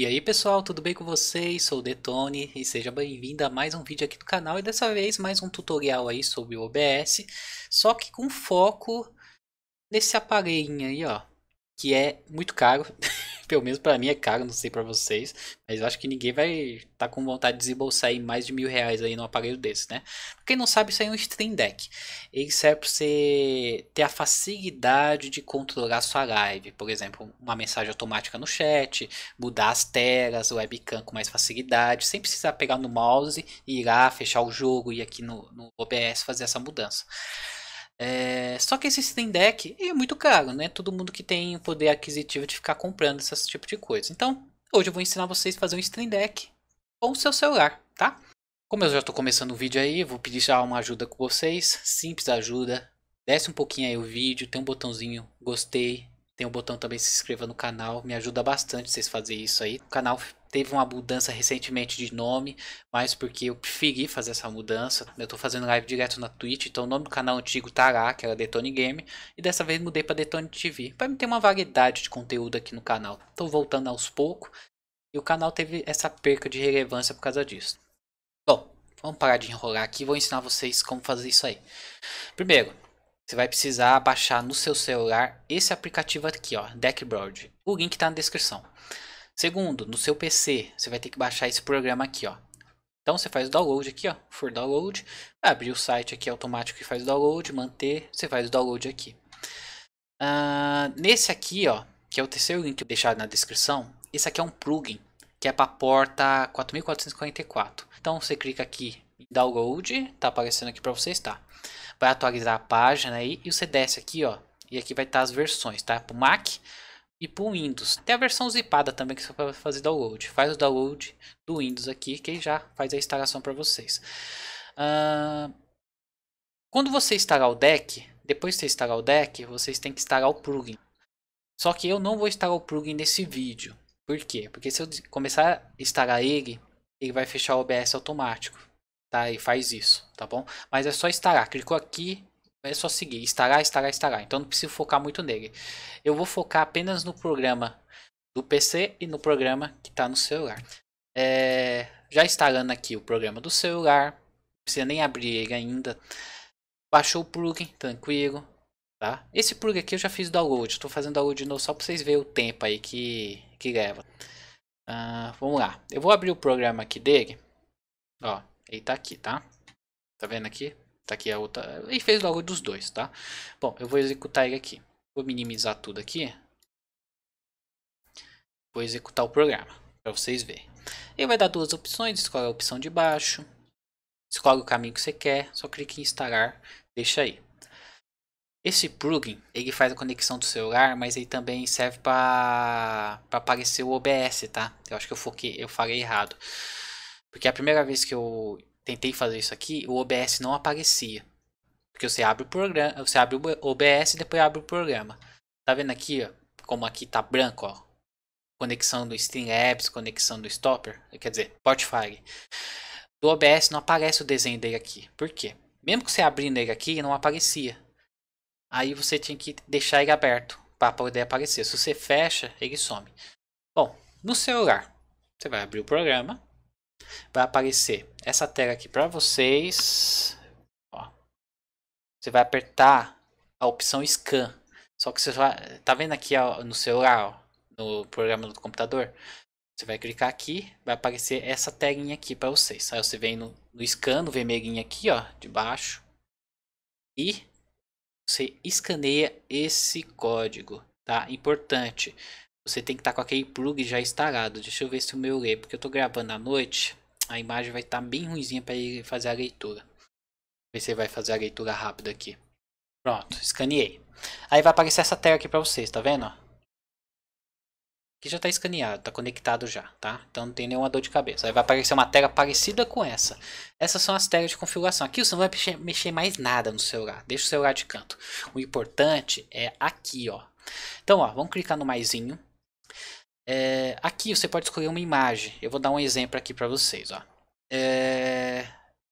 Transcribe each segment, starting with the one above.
E aí pessoal, tudo bem com vocês? Sou o Detone e seja bem-vindo a mais um vídeo aqui do canal e dessa vez mais um tutorial aí sobre o OBS, só que com foco nesse aparelhinho aí ó, que é muito caro pelo menos para mim é caro, não sei para vocês, mas eu acho que ninguém vai estar tá com vontade de desembolsar aí mais de mil reais aí num aparelho desse, né? Pra quem não sabe, isso aí é um Stream Deck. Ele serve para você ter a facilidade de controlar sua live, por exemplo, uma mensagem automática no chat, mudar as telas, webcam com mais facilidade, sem precisar pegar no mouse, ir lá, fechar o jogo e aqui no, no OBS fazer essa mudança. É, só que esse Steam Deck é muito caro, né? Todo mundo que tem poder aquisitivo de ficar comprando esse tipo de coisa. Então, hoje eu vou ensinar vocês a fazer um Steam Deck com o seu celular, tá? Como eu já estou começando o vídeo aí, vou pedir já uma ajuda com vocês. Simples ajuda. Desce um pouquinho aí o vídeo, tem um botãozinho gostei. Tem um botão também se inscreva no canal, me ajuda bastante vocês fazerem isso aí. O canal Teve uma mudança recentemente de nome, mas porque eu preferi fazer essa mudança. Eu estou fazendo live direto na Twitch, então o nome do canal antigo tá lá, que era Detone Game, e dessa vez mudei para Detone TV, para ter uma variedade de conteúdo aqui no canal. Estou voltando aos poucos, e o canal teve essa perca de relevância por causa disso. Bom, vamos parar de enrolar aqui, vou ensinar vocês como fazer isso aí. Primeiro, você vai precisar baixar no seu celular esse aplicativo aqui, ó, Deckboard. O link está na descrição. Segundo, no seu PC, você vai ter que baixar esse programa aqui, ó. Então você faz o download aqui, ó, for download, abrir o site aqui automático e faz o download, manter, você faz o download aqui. Uh, nesse aqui, ó, que é o terceiro link deixado na descrição, esse aqui é um plugin, que é para a porta 4444. Então você clica aqui em download, tá aparecendo aqui para você, está? Vai atualizar a página aí e você desce aqui, ó, e aqui vai estar tá as versões, tá? Para o Mac, e pro Windows. Tem a versão zipada também que você pode fazer download. Faz o download do Windows aqui que já faz a instalação para vocês. Uh, quando você instalar o deck, depois de você instalar o deck, vocês têm que instalar o plugin. Só que eu não vou instalar o plugin nesse vídeo. Por quê? Porque se eu começar a instalar ele, ele vai fechar o OBS automático. Tá? E faz isso, tá bom? Mas é só instalar. Clicou aqui, é só seguir, instalar, instalar, instalar. Então não preciso focar muito nele. Eu vou focar apenas no programa do PC e no programa que está no celular. É, já instalando aqui o programa do celular, não precisa nem abrir ele ainda. Baixou o plugin, tranquilo. Tá? Esse plugin aqui eu já fiz download, estou fazendo download de novo só para vocês verem o tempo aí que, que leva. Uh, ah, vamos lá, eu vou abrir o programa aqui dele. Ó, ele tá aqui, tá? Tá vendo aqui? Tá aqui a outra. Ele fez logo dos dois, tá? Bom, eu vou executar ele aqui. Vou minimizar tudo aqui. Vou executar o programa para vocês verem. Ele vai dar duas opções. Escolhe a opção de baixo. Escolhe o caminho que você quer. Só clique em instalar. Deixa aí. Esse plugin ele faz a conexão do celular, mas ele também serve para aparecer o OBS, tá? Eu acho que eu foquei, eu falei errado. Porque a primeira vez que eu tentei fazer isso aqui, o OBS não aparecia. Porque você abre o programa, você abre o OBS e depois abre o programa. Tá vendo aqui, ó, como aqui tá branco, ó. Conexão do Streamlabs, conexão do Stopper, quer dizer, Spotify. Do OBS não aparece o desenho dele aqui. Por quê? Mesmo que você abrindo ele aqui, não aparecia. Aí você tinha que deixar ele aberto para poder aparecer. Se você fecha, ele some. Bom, no celular, você vai abrir o programa vai aparecer essa tela aqui para vocês. Ó. Você vai apertar a opção Scan. Só que você vai, tá vendo aqui ó, no celular, ó, no programa do computador? Você vai clicar aqui, vai aparecer essa telinha aqui para vocês. Aí você vem no, no scan, no vermelhinho aqui, ó, de baixo. E você escaneia esse código, tá? Importante. Você tem que estar tá com aquele plug já instalado. Deixa eu ver se o meu lê, porque eu estou gravando à noite. A imagem vai estar tá bem ruimzinha para ele fazer a leitura. Ver se ele vai fazer a leitura rápida aqui. Pronto, escaneei. Aí vai aparecer essa tela aqui para vocês, tá vendo? Aqui já está escaneado, está conectado já, tá? Então não tem nenhuma dor de cabeça. Aí vai aparecer uma tela parecida com essa. Essas são as telas de configuração. Aqui você não vai mexer, mexer mais nada no celular. Deixa o celular de canto. O importante é aqui, ó. Então, ó, vamos clicar no maisinho. É, aqui você pode escolher uma imagem. Eu vou dar um exemplo aqui para vocês. Ó. É,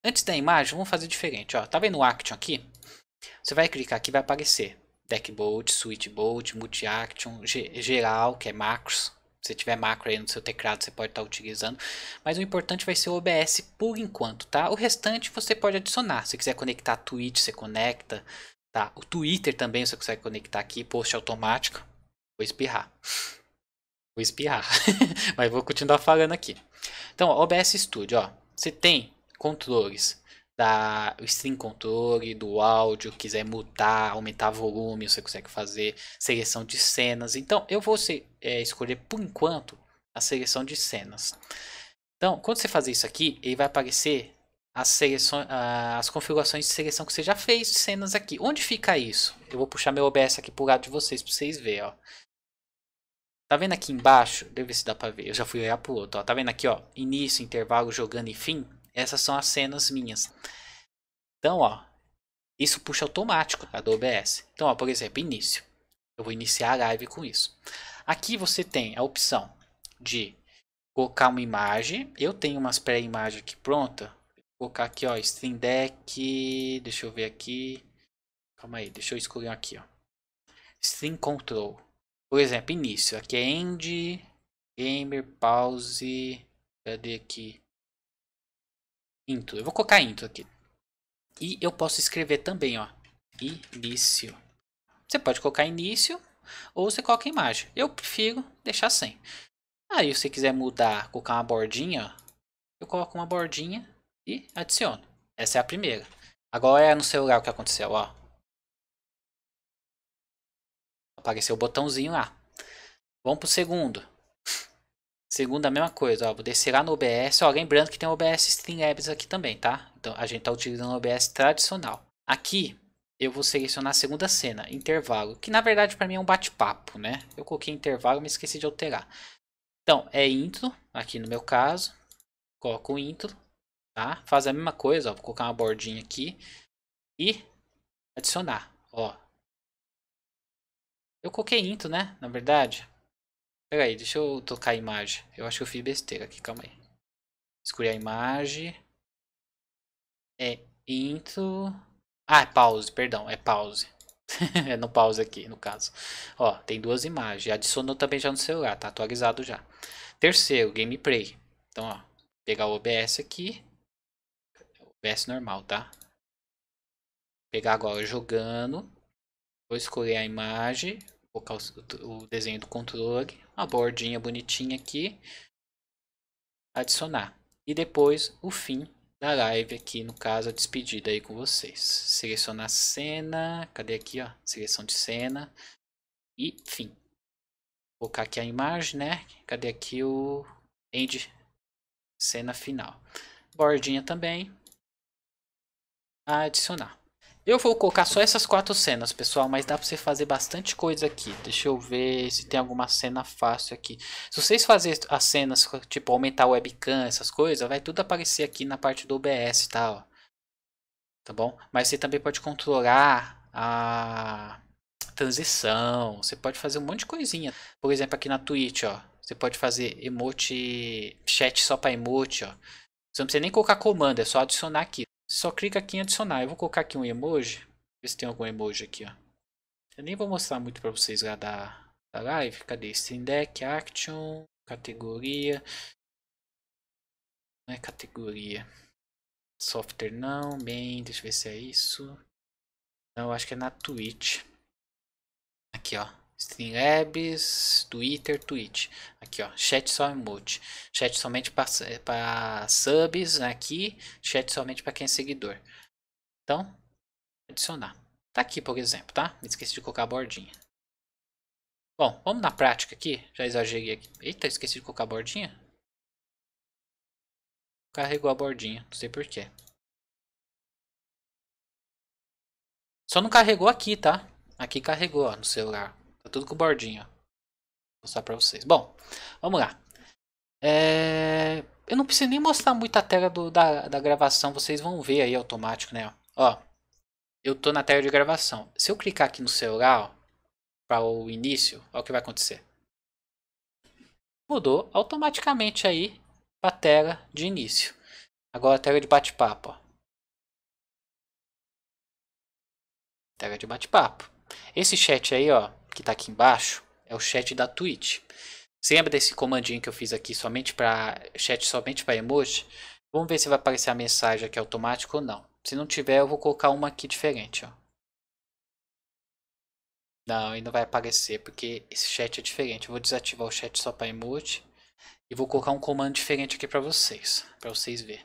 antes da imagem, vamos fazer diferente. Ó. Tá vendo o Action aqui? Você vai clicar aqui vai aparecer. Deckbolt, bolt Multi-Action, geral, que é macros. Se tiver macro aí no seu teclado, você pode estar tá utilizando. Mas o importante vai ser o OBS por enquanto, tá? O restante você pode adicionar. Se quiser conectar a Twitch, você conecta. Tá? O Twitter também você consegue conectar aqui, post automático. Vou espirrar. Vou espirrar. Mas vou continuar falando aqui. Então, OBS Studio, ó. Você tem controles da string controle, do áudio, quiser mutar, aumentar volume, você consegue fazer seleção de cenas. Então, eu vou é, escolher por enquanto a seleção de cenas. Então, quando você fazer isso aqui, ele vai aparecer as, as configurações de seleção que você já fez de cenas aqui. Onde fica isso? Eu vou puxar meu OBS aqui para o lado de vocês para vocês verem. Ó. Tá vendo aqui embaixo? Deixa eu ver se dá pra ver. Eu já fui olhar pro outro, ó. Tá vendo aqui, ó? Início, intervalo, jogando e fim. Essas são as cenas minhas. Então, ó. Isso puxa automático tá, do OBS. Então, ó, por exemplo, início. Eu vou iniciar a live com isso. Aqui você tem a opção de colocar uma imagem. Eu tenho umas pré-imagens aqui pronta. Vou colocar aqui, ó, Stream Deck. Deixa eu ver aqui. Calma aí, deixa eu escolher aqui, ó. Stream Control. Por exemplo, início. Aqui é end, gamer, pause. Cadê aqui? Intro. Eu vou colocar intro aqui. E eu posso escrever também, ó. Início. Você pode colocar início ou você coloca imagem. Eu prefiro deixar sem. Aí, se você quiser mudar, colocar uma bordinha, ó, eu coloco uma bordinha e adiciono. Essa é a primeira. Agora é no celular o que aconteceu, ó apareceu o botãozinho lá. Vamos pro segundo. Segundo a mesma coisa, ó, vou descer lá no OBS, ó, lembrando que tem o OBS Streamlabs aqui também, tá? Então, a gente tá utilizando o OBS tradicional. Aqui, eu vou selecionar a segunda cena, intervalo, que na verdade para mim é um bate-papo, né? Eu coloquei intervalo, mas esqueci de alterar. Então, é intro, aqui no meu caso, coloco o intro, tá? Faz a mesma coisa, ó, vou colocar uma bordinha aqui e adicionar, ó. Eu coloquei into, né? Na verdade. Pera aí, deixa eu tocar a imagem. Eu acho que eu fiz besteira aqui, calma aí. Escolhi a imagem. É into... Ah, é pause, perdão, é pause. é no pause aqui, no caso. Ó, tem duas imagens. Adicionou também já no celular, tá atualizado já. Terceiro, gameplay. Então, ó, pegar o OBS aqui. OBS normal, tá? Pegar agora jogando. Vou escolher a imagem colocar o, o desenho do controle, uma bordinha bonitinha aqui, adicionar. E depois o fim da live aqui, no caso, a despedida aí com vocês. Selecionar cena, cadê aqui, ó? Seleção de cena e fim. Vou colocar aqui a imagem, né? Cadê aqui o end cena final. Bordinha também. Adicionar. Eu vou colocar só essas quatro cenas, pessoal, mas dá pra você fazer bastante coisa aqui. Deixa eu ver se tem alguma cena fácil aqui. Se vocês fazerem as cenas, tipo aumentar o webcam, essas coisas, vai tudo aparecer aqui na parte do OBS, tá? Ó. Tá bom? Mas você também pode controlar a transição, você pode fazer um monte de coisinha. Por exemplo, aqui na Twitch, ó, você pode fazer emote, chat só pra emote, ó. Você não precisa nem colocar comando, é só adicionar aqui. Só clica aqui em adicionar. Eu vou colocar aqui um emoji. Ver se tem algum emoji aqui, ó. Eu nem vou mostrar muito para vocês lá da, da live. Cadê? Steam Deck, Action, categoria. Não é categoria. Software não, bem, deixa eu ver se é isso. Não, acho que é na Twitch. Aqui, ó. Streamlabs, Twitter, Twitch. Aqui, ó, chat só emote. Chat somente para é subs aqui, chat somente para quem é seguidor. Então, adicionar. Tá aqui, por exemplo, tá? Me Esqueci de colocar a bordinha. Bom, vamos na prática aqui. Já exagerei aqui. Eita, esqueci de colocar a bordinha. Carregou a bordinha, não sei porquê. Só não carregou aqui, tá? Aqui carregou, ó, no celular. Tá tudo com bordinho. Vou mostrar pra vocês. Bom, vamos lá. É... Eu não preciso nem mostrar muito a tela do, da, da gravação. Vocês vão ver aí automático, né? Ó, eu tô na tela de gravação. Se eu clicar aqui no celular, ó, para o início, olha o que vai acontecer. Mudou automaticamente aí a tela de início. Agora a tela de bate-papo. Tela de bate-papo. Esse chat aí, ó, que está aqui embaixo é o chat da Twitch. Você lembra desse comandinho que eu fiz aqui somente para chat somente para emoji? Vamos ver se vai aparecer a mensagem aqui automática ou não. Se não tiver, eu vou colocar uma aqui diferente, ó. Não, e não vai aparecer porque esse chat é diferente. Eu vou desativar o chat só para emoji e vou colocar um comando diferente aqui para vocês, para vocês ver.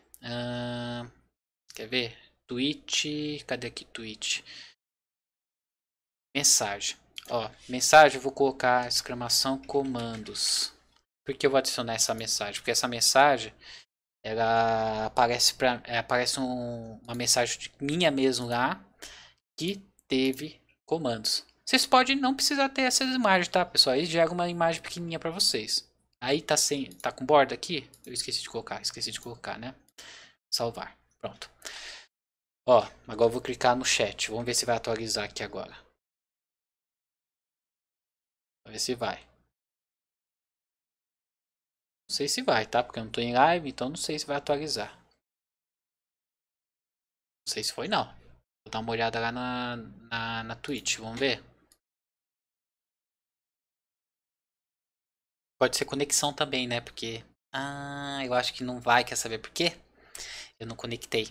quer ver? Twitch, cadê aqui Twitch? Mensagem. Ó, mensagem, eu vou colocar exclamação comandos. Por que eu vou adicionar essa mensagem? Porque essa mensagem, ela aparece, pra, é, aparece um, uma mensagem minha mesmo lá, que teve comandos. Vocês podem não precisar ter essas imagens, tá, pessoal? Aí gera uma imagem pequenininha para vocês. Aí tá, sem, tá com borda aqui? Eu esqueci de colocar, esqueci de colocar, né? Salvar, pronto. Ó, agora eu vou clicar no chat. Vamos ver se vai atualizar aqui agora. Pra ver se vai. Não sei se vai, tá? Porque eu não tô em live, então não sei se vai atualizar. Não sei se foi não. Vou dar uma olhada lá na, na, na Twitch, vamos ver. Pode ser conexão também, né? Porque. Ah, eu acho que não vai, quer saber por quê? Eu não conectei.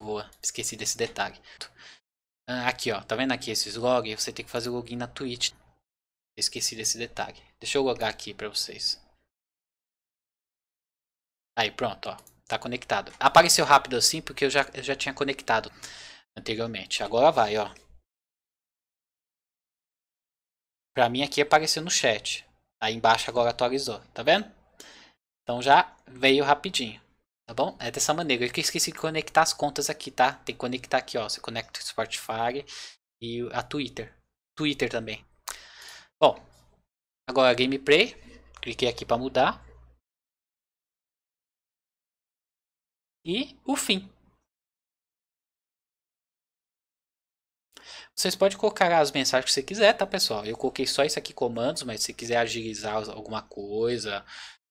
Boa, esqueci desse detalhe. Ah, aqui, ó. Tá vendo aqui esses logs? Você tem que fazer o login na Twitch. Esqueci desse detalhe. Deixa eu logar aqui para vocês. Aí, pronto, ó. Tá conectado. Apareceu rápido assim porque eu já, eu já tinha conectado anteriormente. Agora vai, ó. Pra mim aqui apareceu no chat. Aí embaixo agora atualizou, tá vendo? Então já veio rapidinho, tá bom? É dessa maneira. Eu esqueci de conectar as contas aqui, tá? Tem que conectar aqui, ó. Você conecta o Spotify e a Twitter. Twitter também. Bom, agora gameplay. Cliquei aqui para mudar. E o fim. Vocês podem colocar as mensagens que você quiser, tá pessoal? Eu coloquei só isso aqui comandos, mas se quiser agilizar alguma coisa,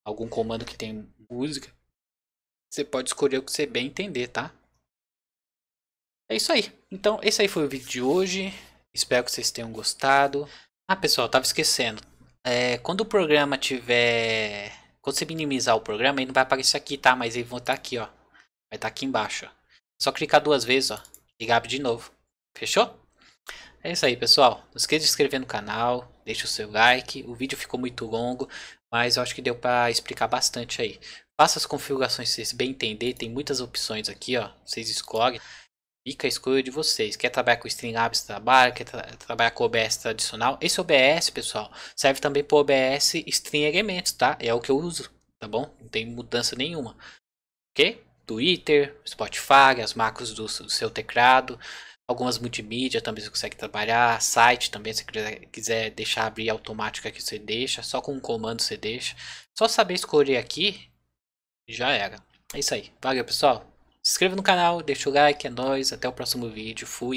algum comando que tem música, você pode escolher o que você bem entender, tá? É isso aí. Então, esse aí foi o vídeo de hoje. Espero que vocês tenham gostado. Ah, pessoal, tava esquecendo. É, quando o programa tiver... Quando você minimizar o programa, ele não vai aparecer aqui, tá? Mas ele vai estar tá aqui, ó. Vai estar tá aqui embaixo, ó. Só clicar duas vezes, ó. E abre de novo. Fechou? É isso aí, pessoal. Não esqueça de se inscrever no canal, deixa o seu like. O vídeo ficou muito longo, mas eu acho que deu para explicar bastante aí. Faça as configurações se vocês bem entender, tem muitas opções aqui, ó. Vocês escolhem. Fica a escolha de vocês. Quer trabalhar com Streamlabs, trabalha. Quer tra trabalhar com OBS tradicional. Esse OBS, pessoal, serve também para OBS Stream Elementos, tá? É o que eu uso, tá bom? Não tem mudança nenhuma. Ok? Twitter, Spotify, as macros do, do seu teclado. Algumas multimídia também você consegue trabalhar. Site também, se quiser deixar abrir automática aqui, você deixa. Só com um comando você deixa. Só saber escolher aqui, já era. É isso aí. Valeu, pessoal. Se inscreva no canal, deixa o like, é nóis, até o próximo vídeo, fui!